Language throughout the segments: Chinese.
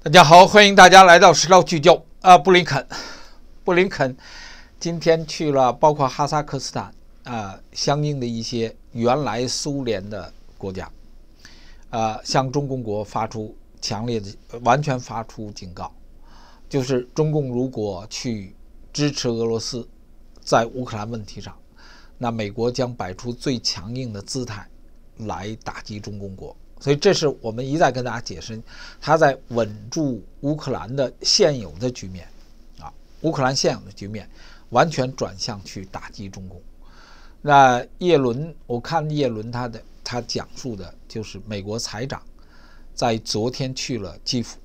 大家好，欢迎大家来到《时料聚焦》啊，布林肯，布林肯今天去了包括哈萨克斯坦啊，相应的一些原来苏联的国家，啊，向中共国发出强烈的、完全发出警告，就是中共如果去支持俄罗斯在乌克兰问题上，那美国将摆出最强硬的姿态来打击中共国。所以这是我们一再跟大家解释，他在稳住乌克兰的现有的局面，啊，乌克兰现有的局面完全转向去打击中共。那叶伦，我看叶伦他的他讲述的就是美国财长，在昨天去了基辅，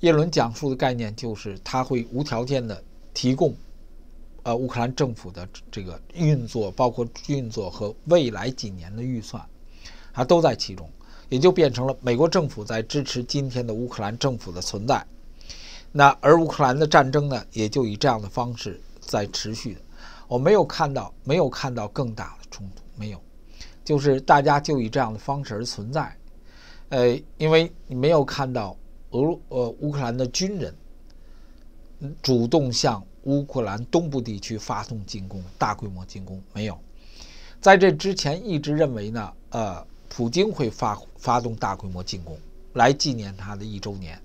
叶伦讲述的概念就是他会无条件的提供，呃，乌克兰政府的这个运作，包括运作和未来几年的预算，他都在其中。也就变成了美国政府在支持今天的乌克兰政府的存在，那而乌克兰的战争呢，也就以这样的方式在持续。我没有看到，没有看到更大的冲突，没有，就是大家就以这样的方式而存在。呃，因为你没有看到俄呃乌克兰的军人主动向乌克兰东部地区发动进攻，大规模进攻没有。在这之前一直认为呢，呃。普京会发发动大规模进攻来纪念他的一周年，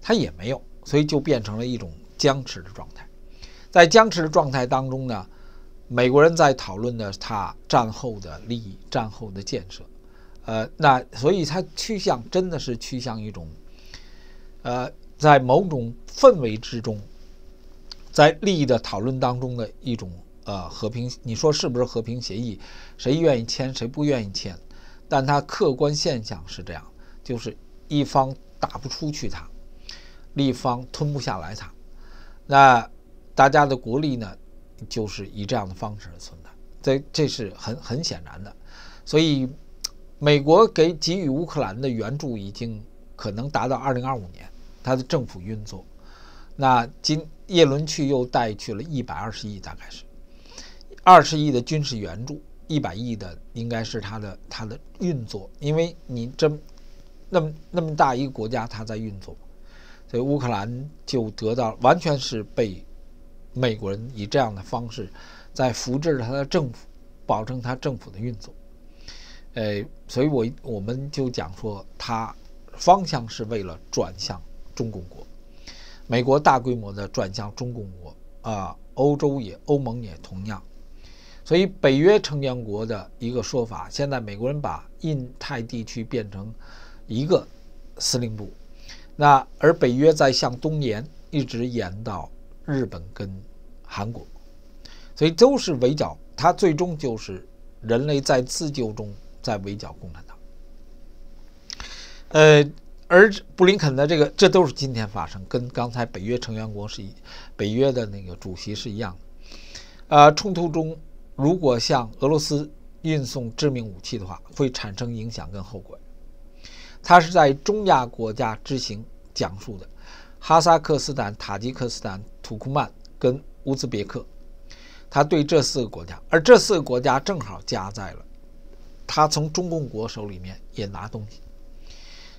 他也没有，所以就变成了一种僵持的状态。在僵持的状态当中呢，美国人在讨论的他战后的利益、战后的建设，呃，那所以它趋向真的是趋向一种，呃，在某种氛围之中，在利益的讨论当中的一种呃和平。你说是不是和平协议？谁愿意签，谁不愿意签？但它客观现象是这样，就是一方打不出去它，另一方吞不下来它，那大家的国力呢，就是以这样的方式而存在。这这是很很显然的，所以美国给给予乌克兰的援助已经可能达到二零二五年，它的政府运作，那今叶伦去又带去了一百二十亿，大概是二十亿的军事援助。一百亿的应该是它的它的运作，因为你这那么那么大一个国家它在运作，所以乌克兰就得到完全是被美国人以这样的方式在扶植他的政府，保证他政府的运作。呃，所以我我们就讲说，它方向是为了转向中共国，美国大规模的转向中共国啊，欧洲也欧盟也同样。所以北约成员国的一个说法，现在美国人把印太地区变成一个司令部，那而北约在向东延，一直延到日本跟韩国，所以都是围剿，它最终就是人类在自救中在围剿共产党。呃，而布林肯的这个，这都是今天发生，跟刚才北约成员国是一，北约的那个主席是一样的，呃，冲突中。如果向俄罗斯运送致命武器的话，会产生影响跟后果。他是在中亚国家之行讲述的，哈萨克斯坦、塔吉克斯坦、土库曼跟乌兹别克。他对这四个国家，而这四个国家正好夹在了他从中共国手里面也拿东西，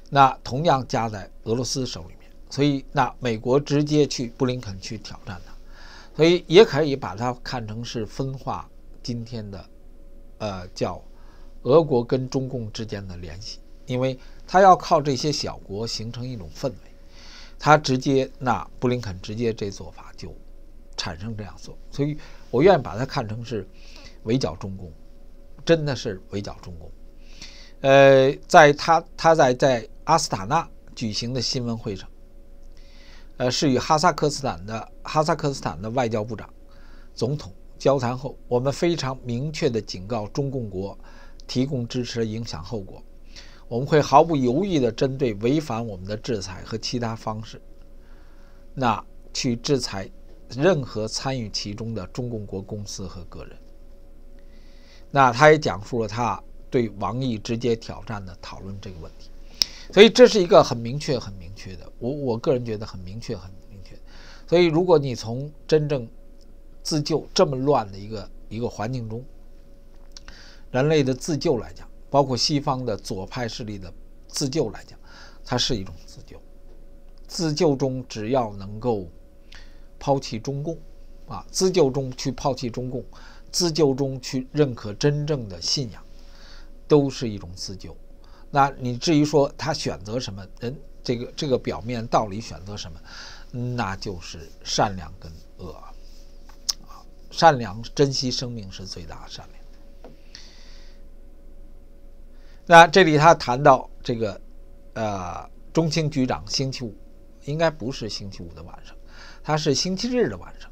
那同样夹在俄罗斯手里面。所以，那美国直接去布林肯去挑战他，所以也可以把它看成是分化。今天的，呃，叫俄国跟中共之间的联系，因为他要靠这些小国形成一种氛围，他直接那布林肯直接这做法就产生这样做，所以我愿意把它看成是围剿中共，真的是围剿中共。呃，在他他在在阿斯塔纳举行的新闻会上，呃，是与哈萨克斯坦的哈萨克斯坦的外交部长、总统。交谈后，我们非常明确地警告中共国提供支持的影响后果，我们会毫不犹豫地针对违反我们的制裁和其他方式，那去制裁任何参与其中的中共国公司和个人。那他也讲述了他对王毅直接挑战的讨论这个问题，所以这是一个很明确、很明确的。我我个人觉得很明确、很明确。所以如果你从真正。自救这么乱的一个一个环境中，人类的自救来讲，包括西方的左派势力的自救来讲，它是一种自救。自救中只要能够抛弃中共，啊，自救中去抛弃中共，自救中去认可真正的信仰，都是一种自救。那你至于说他选择什么人，这个这个表面道理选择什么，那就是善良跟恶。善良，珍惜生命是最大的善良。那这里他谈到这个，呃，中青局长星期五应该不是星期五的晚上，他是星期日的晚上，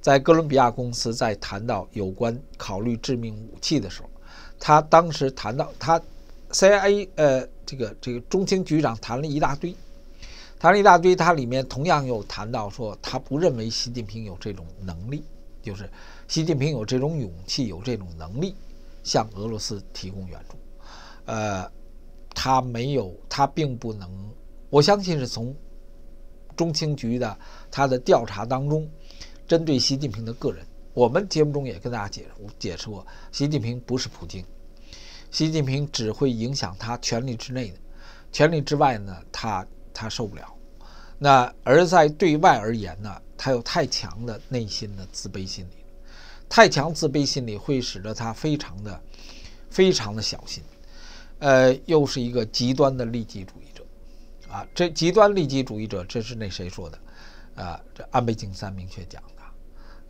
在哥伦比亚公司，在谈到有关考虑致命武器的时候，他当时谈到他 CIA 呃这个这个中青局长谈了一大堆，谈了一大堆，他里面同样有谈到说他不认为习近平有这种能力。就是习近平有这种勇气，有这种能力，向俄罗斯提供援助。呃，他没有，他并不能。我相信是从中情局的他的调查当中，针对习近平的个人。我们节目中也跟大家解解释过，习近平不是普京，习近平只会影响他权力之内的，权力之外呢，他他受不了。那而在对外而言呢，他有太强的内心的自卑心理，太强自卑心理会使得他非常的、非常的小心，呃，又是一个极端的利己主义者，啊，这极端利己主义者，这是那谁说的？啊，这安倍晋三明确讲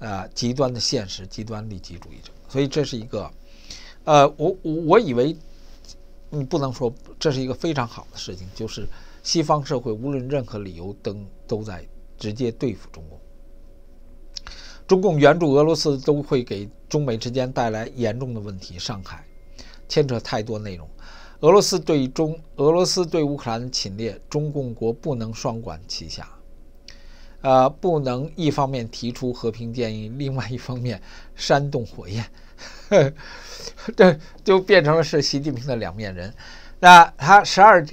的，啊，极端的现实，极端利己主义者，所以这是一个，呃，我我我以为，你不能说这是一个非常好的事情，就是。西方社会无论任何理由等都在直接对付中共。中共援助俄罗斯都会给中美之间带来严重的问题。上海牵扯太多内容，俄罗斯对中俄罗斯对乌克兰的侵略，中共国不能双管齐下，啊，不能一方面提出和平建议，另外一方面煽动火焰，这就变成了是习近平的两面人。那他十二。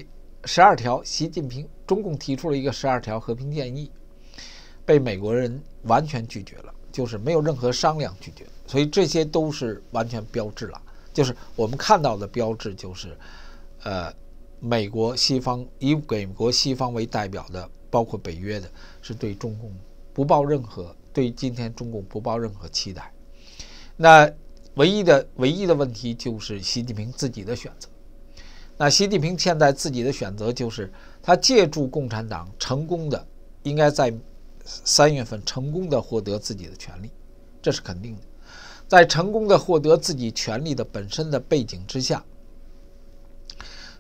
十二条，习近平、中共提出了一个十二条和平建议，被美国人完全拒绝了，就是没有任何商量拒绝。所以这些都是完全标志了，就是我们看到的标志，就是，呃，美国西方以美国西方为代表的，包括北约的，是对中共不抱任何，对今天中共不抱任何期待。那唯一的唯一的问题就是习近平自己的选择。那习近平现在自己的选择就是，他借助共产党成功的，应该在三月份成功的获得自己的权利，这是肯定的。在成功的获得自己权利的本身的背景之下，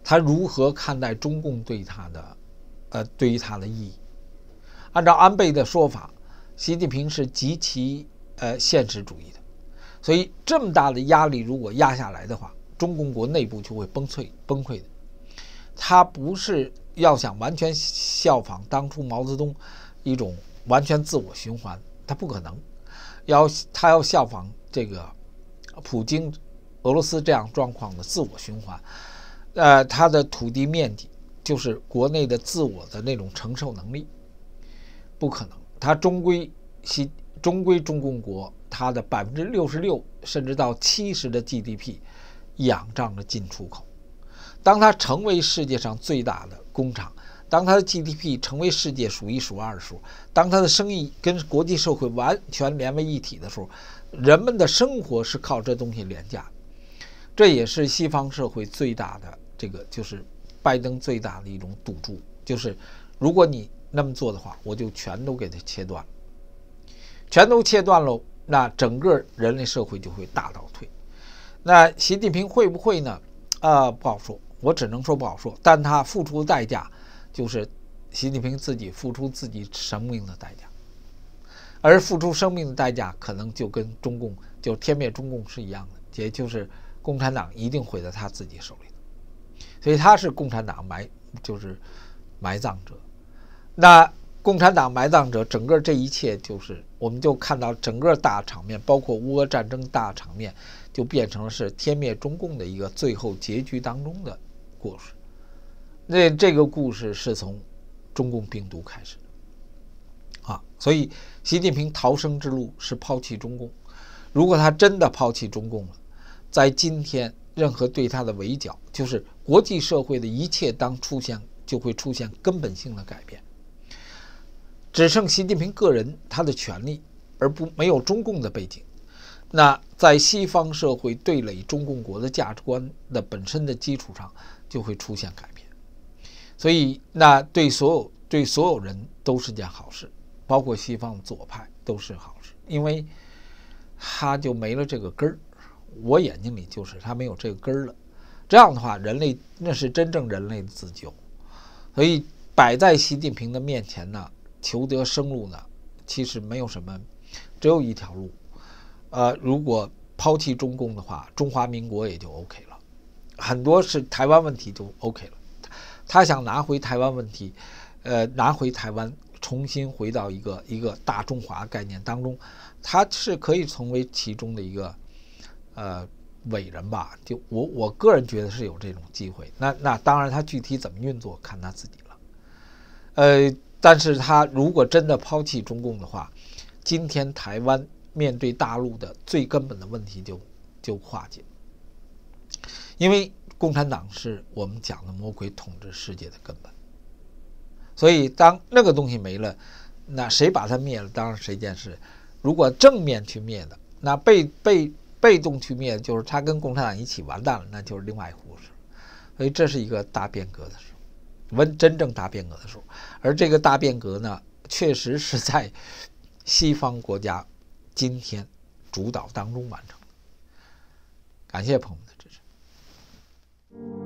他如何看待中共对他的，呃，对于他的意义？按照安倍的说法，习近平是极其呃现实主义的，所以这么大的压力如果压下来的话。中共国内部就会崩溃崩溃的，他不是要想完全效仿当初毛泽东一种完全自我循环，他不可能，要他要效仿这个普京俄罗斯这样状况的自我循环，呃，他的土地面积就是国内的自我的那种承受能力，不可能，他终归西终归中共国，他的百分之六十六甚至到七十的 GDP。仰仗着进出口，当它成为世界上最大的工厂，当它的 GDP 成为世界数一数二的时候，当它的生意跟国际社会完全连为一体的时候，人们的生活是靠这东西廉价。这也是西方社会最大的这个，就是拜登最大的一种赌注，就是如果你那么做的话，我就全都给它切断，全都切断喽，那整个人类社会就会大倒退。那习近平会不会呢？呃，不好说，我只能说不好说。但他付出的代价，就是习近平自己付出自己生命的代价，而付出生命的代价，可能就跟中共就天灭中共是一样的，也就是共产党一定毁在他自己手里，所以他是共产党埋，就是埋葬者。那。共产党埋葬者，整个这一切就是，我们就看到整个大场面，包括乌俄战争大场面，就变成了是天灭中共的一个最后结局当中的故事。那这个故事是从中共病毒开始，啊，所以习近平逃生之路是抛弃中共。如果他真的抛弃中共了，在今天任何对他的围剿，就是国际社会的一切，当出现就会出现根本性的改变。只剩习近平个人，他的权利，而不没有中共的背景，那在西方社会对垒中共国的价值观的本身的基础上，就会出现改变。所以，那对所有对所有人都是件好事，包括西方左派都是好事，因为他就没了这个根儿。我眼睛里就是他没有这个根儿了。这样的话，人类那是真正人类的自救。所以，摆在习近平的面前呢。求得生路呢，其实没有什么，只有一条路，呃，如果抛弃中共的话，中华民国也就 OK 了，很多是台湾问题就 OK 了。他想拿回台湾问题，呃，拿回台湾，重新回到一个一个大中华概念当中，他是可以成为其中的一个，呃，伟人吧？就我我个人觉得是有这种机会。那那当然，他具体怎么运作，看他自己了，呃。但是他如果真的抛弃中共的话，今天台湾面对大陆的最根本的问题就就化解，因为共产党是我们讲的魔鬼统治世界的根本，所以当那个东西没了，那谁把它灭了，当然谁件是。如果正面去灭的，那被被被动去灭，就是他跟共产党一起完蛋了，那就是另外一回事，所以这是一个大变革的事。问真正大变革的时候，而这个大变革呢，确实是在西方国家今天主导当中完成的。感谢朋友们的支持。